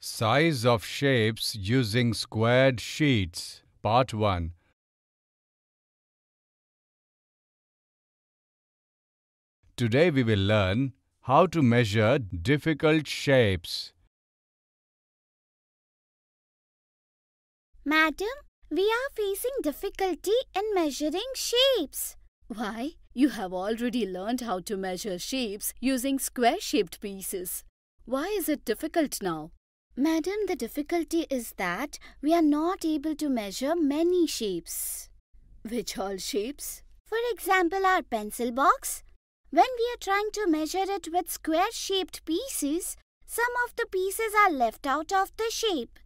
Size of shapes using squared sheets. Part 1. Today we will learn how to measure difficult shapes. Madam, we are facing difficulty in measuring shapes. Why? You have already learned how to measure shapes using square-shaped pieces. Why is it difficult now? Madam, the difficulty is that we are not able to measure many shapes. Which all shapes? For example, our pencil box. When we are trying to measure it with square-shaped pieces, some of the pieces are left out of the shape.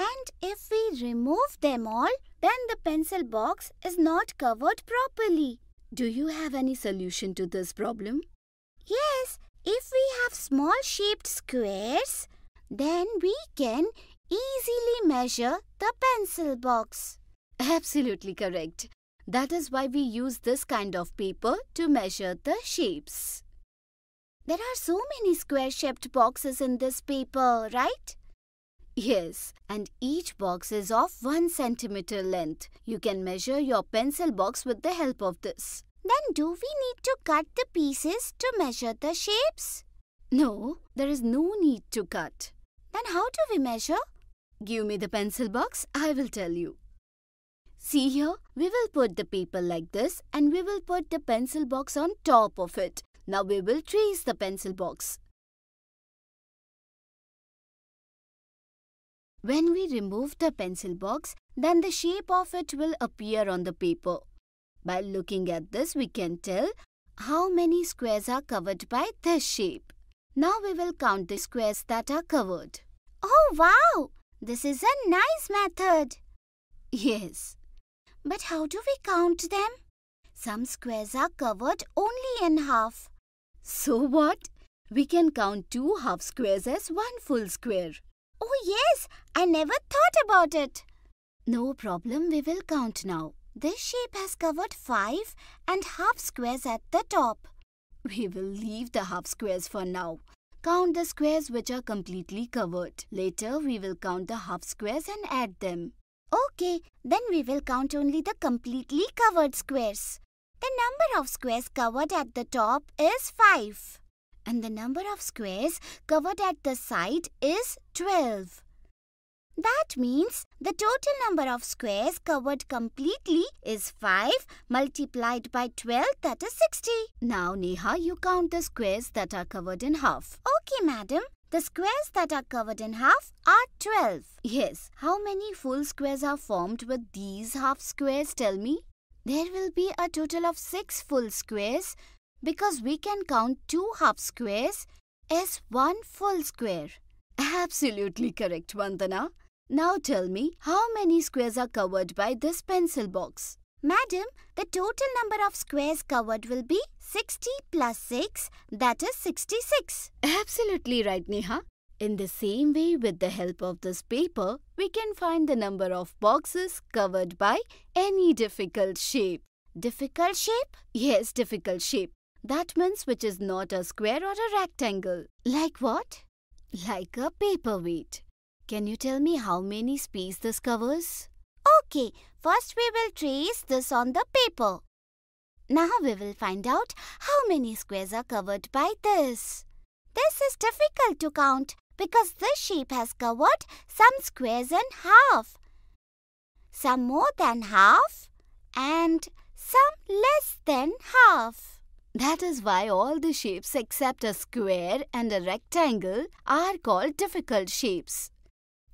And if we remove them all, then the pencil box is not covered properly. Do you have any solution to this problem? Yes, if we have small shaped squares, then we can easily measure the pencil box. Absolutely correct. That is why we use this kind of paper to measure the shapes. There are so many square-shaped boxes in this paper, right? Yes, and each box is of 1 centimeter length. You can measure your pencil box with the help of this. Then do we need to cut the pieces to measure the shapes? No, there is no need to cut. Then how do we measure? Give me the pencil box, I will tell you. See here, we will put the paper like this and we will put the pencil box on top of it. Now we will trace the pencil box. When we remove the pencil box, then the shape of it will appear on the paper. By looking at this, we can tell how many squares are covered by this shape. Now we will count the squares that are covered. Oh, wow! This is a nice method. Yes. But how do we count them? Some squares are covered only in half. So what? We can count two half squares as one full square. Oh yes, I never thought about it. No problem, we will count now. This shape has covered five and half squares at the top. We will leave the half squares for now. Count the squares which are completely covered. Later, we will count the half squares and add them. Okay, then we will count only the completely covered squares. The number of squares covered at the top is 5. And the number of squares covered at the side is 12. That means the total number of squares covered completely is 5 multiplied by 12 that is 60. Now Neha, you count the squares that are covered in half. Okay madam, the squares that are covered in half are 12. Yes, how many full squares are formed with these half squares tell me? There will be a total of 6 full squares because we can count 2 half squares as 1 full square. Absolutely correct, Vandana. Now tell me, how many squares are covered by this pencil box? Madam, the total number of squares covered will be 60 plus 6, that is 66. Absolutely right, Neha. In the same way, with the help of this paper, we can find the number of boxes covered by any difficult shape. Difficult shape? Yes, difficult shape. That means which is not a square or a rectangle. Like what? Like a paperweight. Can you tell me how many space this covers? Okay, first we will trace this on the paper. Now we will find out how many squares are covered by this. This is difficult to count because this shape has covered some squares in half, some more than half and some less than half. That is why all the shapes except a square and a rectangle are called difficult shapes.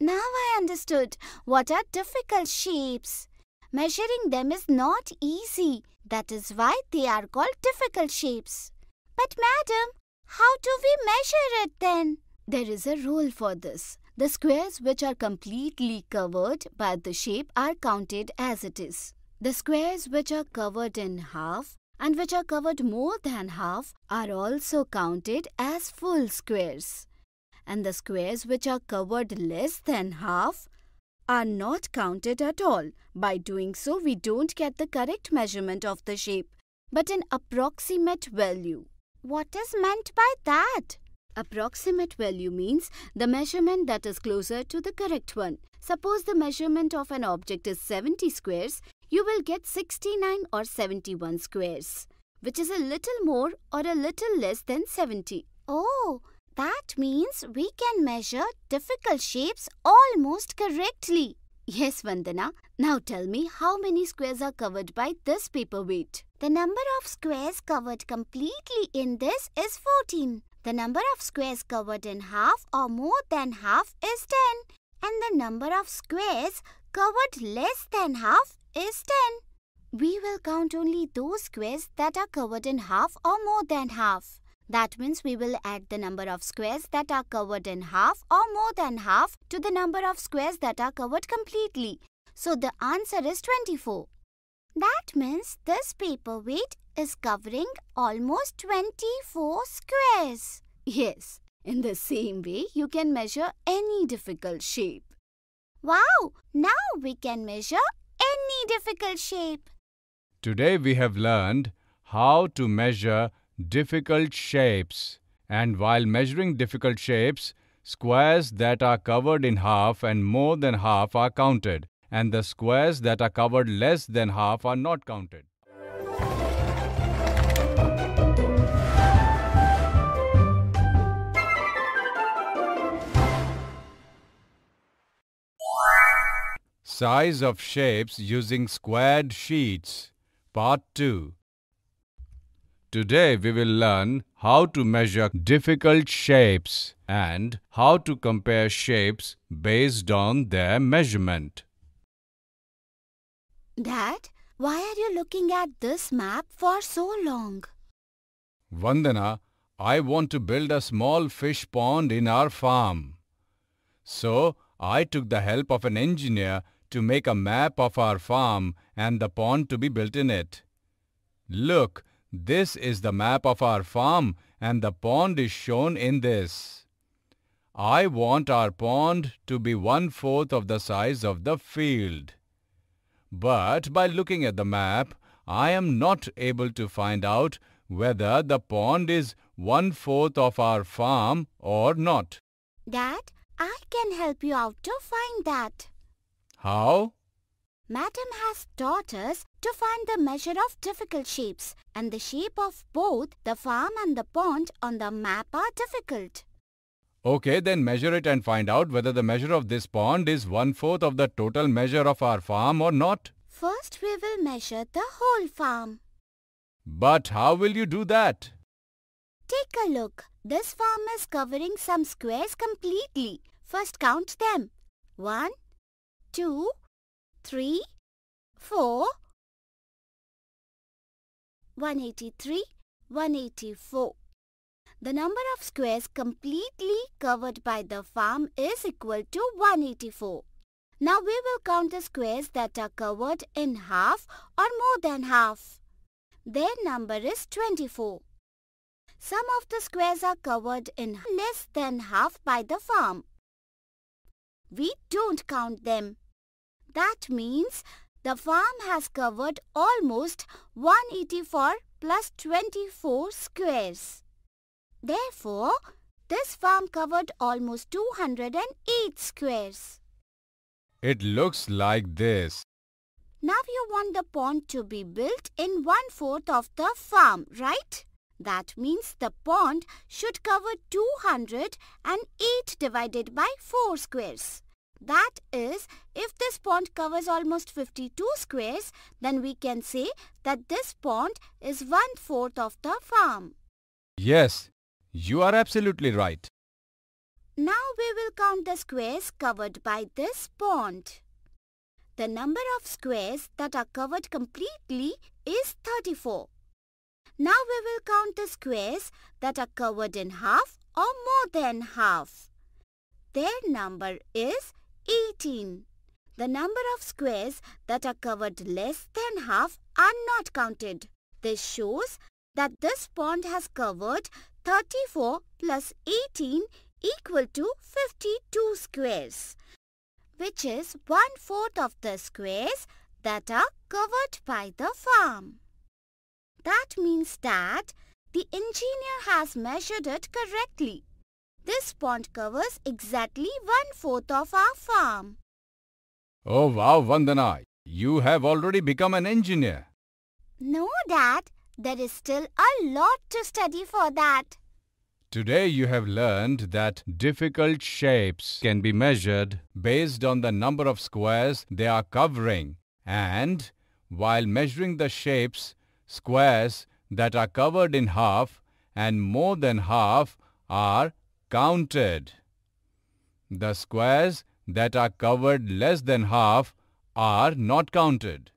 Now I understood what are difficult shapes. Measuring them is not easy. That is why they are called difficult shapes. But madam, how do we measure it then? There is a rule for this. The squares which are completely covered by the shape are counted as it is. The squares which are covered in half and which are covered more than half are also counted as full squares and the squares which are covered less than half are not counted at all. By doing so, we don't get the correct measurement of the shape, but an approximate value. What is meant by that? Approximate value means the measurement that is closer to the correct one. Suppose the measurement of an object is 70 squares, you will get 69 or 71 squares, which is a little more or a little less than 70. Oh, that means we can measure difficult shapes almost correctly. Yes, Vandana. Now tell me how many squares are covered by this paperweight. The number of squares covered completely in this is 14. The number of squares covered in half or more than half is 10. And the number of squares covered less than half is 10. We will count only those squares that are covered in half or more than half. That means we will add the number of squares that are covered in half or more than half to the number of squares that are covered completely. So the answer is 24. That means this paperweight is covering almost 24 squares. Yes, in the same way you can measure any difficult shape. Wow, now we can measure any difficult shape. Today we have learned how to measure difficult shapes. And while measuring difficult shapes, squares that are covered in half and more than half are counted, and the squares that are covered less than half are not counted. Size of shapes using squared sheets, part 2. Today we will learn how to measure difficult shapes and how to compare shapes based on their measurement. Dad, why are you looking at this map for so long? Vandana, I want to build a small fish pond in our farm. So, I took the help of an engineer to make a map of our farm and the pond to be built in it. Look, this is the map of our farm and the pond is shown in this. I want our pond to be one-fourth of the size of the field. But by looking at the map, I am not able to find out whether the pond is one-fourth of our farm or not. Dad, I can help you out to find that. How? Madam has taught us to find the measure of difficult shapes and the shape of both the farm and the pond on the map are difficult. Okay, then measure it and find out whether the measure of this pond is one-fourth of the total measure of our farm or not. First, we will measure the whole farm. But how will you do that? Take a look. This farm is covering some squares completely. First count them. One, two, three, four, 183, 184. The number of squares completely covered by the farm is equal to 184. Now we will count the squares that are covered in half or more than half. Their number is 24. Some of the squares are covered in less than half by the farm. We don't count them. That means the farm has covered almost 184 plus 24 squares. Therefore, this farm covered almost 208 squares. It looks like this. Now you want the pond to be built in one-fourth of the farm, right? That means the pond should cover 208 divided by 4 squares. That is, if this pond covers almost 52 squares, then we can say that this pond is one-fourth of the farm. Yes, you are absolutely right. Now we will count the squares covered by this pond. The number of squares that are covered completely is 34. Now we will count the squares that are covered in half or more than half. Their number is 18. The number of squares that are covered less than half are not counted. This shows that this pond has covered 34 plus 18 equal to 52 squares, which is one-fourth of the squares that are covered by the farm. That means that the engineer has measured it correctly. This pond covers exactly one-fourth of our farm. Oh wow, Vandana. You have already become an engineer. No, Dad. There is still a lot to study for that. Today you have learned that difficult shapes can be measured based on the number of squares they are covering and while measuring the shapes, squares that are covered in half and more than half are counted. The squares that are covered less than half are not counted.